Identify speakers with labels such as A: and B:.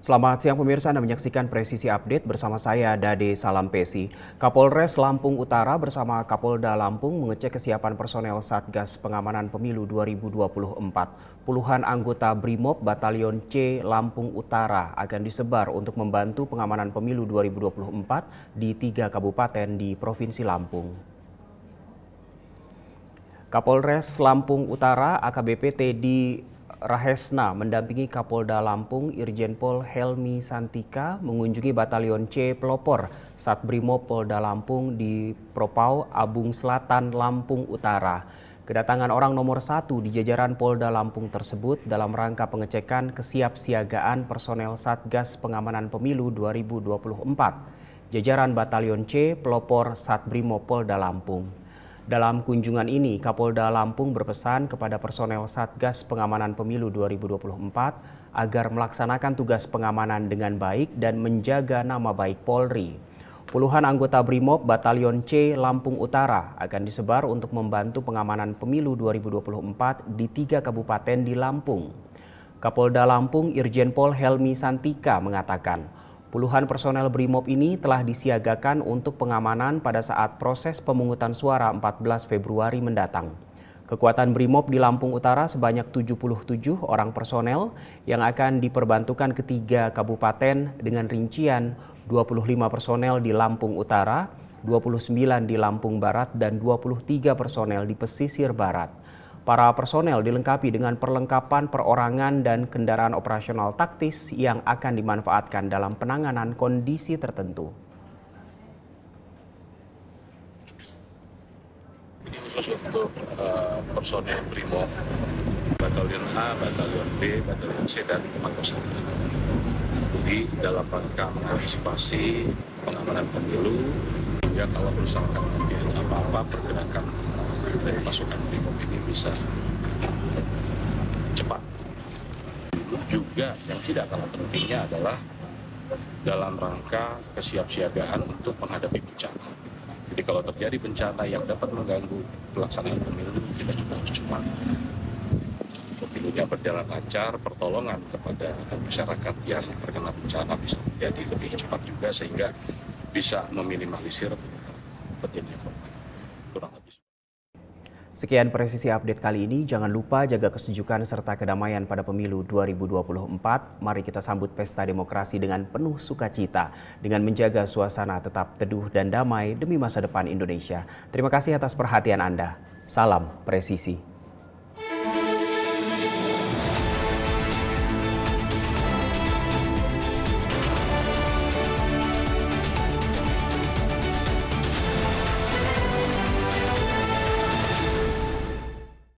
A: Selamat siang pemirsa, Anda menyaksikan Presisi Update bersama saya Dade Salam Salampesi. Kapolres Lampung Utara bersama Kapolda Lampung mengecek kesiapan personel Satgas Pengamanan Pemilu 2024. Puluhan anggota BRIMOB Batalion C Lampung Utara akan disebar untuk membantu pengamanan pemilu 2024 di tiga kabupaten di Provinsi Lampung. Kapolres Lampung Utara AKBP Teddy Rahesna mendampingi Kapolda Lampung Irjen Pol Helmi Santika mengunjungi Batalion C Pelopor Sat Polda Lampung di Propau Abung Selatan Lampung Utara. Kedatangan orang nomor satu di jajaran Polda Lampung tersebut dalam rangka pengecekan kesiapsiagaan personel Satgas Pengamanan Pemilu 2024. Jajaran Batalion C Pelopor Satbrimo Polda Lampung. Dalam kunjungan ini, Kapolda Lampung berpesan kepada personel Satgas Pengamanan Pemilu 2024 agar melaksanakan tugas pengamanan dengan baik dan menjaga nama baik Polri. Puluhan anggota BRIMOB Batalion C Lampung Utara akan disebar untuk membantu pengamanan pemilu 2024 di tiga kabupaten di Lampung. Kapolda Lampung Irjen Pol Helmi Santika mengatakan, Puluhan personel BRIMOB ini telah disiagakan untuk pengamanan pada saat proses pemungutan suara 14 Februari mendatang. Kekuatan BRIMOB di Lampung Utara sebanyak 77 orang personel yang akan diperbantukan ketiga kabupaten dengan rincian 25 personel di Lampung Utara, 29 di Lampung Barat, dan 23 personel di pesisir barat. Para personel dilengkapi dengan perlengkapan perorangan dan kendaraan operasional taktis yang akan dimanfaatkan dalam penanganan kondisi tertentu.
B: Ini khusus untuk uh, personel Brimob, Batalion A, Batalion B, Batalion C, dan 401. Jadi dalam rangka mengantisipasi pengamanan pemilu, ya kalau misalkan nanti apa-apa pergerakan dari pasukan BRIMOB ini bisa cepat. Juga yang tidak kalah pentingnya adalah dalam rangka kesiapsiagaan untuk menghadapi bencana. Jadi kalau terjadi bencana yang dapat mengganggu pelaksanaan pemilu, kita cukup cepat. Pemilunya berjalan lancar, pertolongan kepada masyarakat yang terkena bencana bisa menjadi lebih cepat juga sehingga bisa meminimalisir terjadinya korban.
A: Sekian presisi update kali ini. Jangan lupa jaga kesejukan serta kedamaian pada pemilu 2024. Mari kita sambut pesta demokrasi dengan penuh sukacita dengan menjaga suasana tetap teduh dan damai demi masa depan Indonesia. Terima kasih atas perhatian Anda. Salam presisi.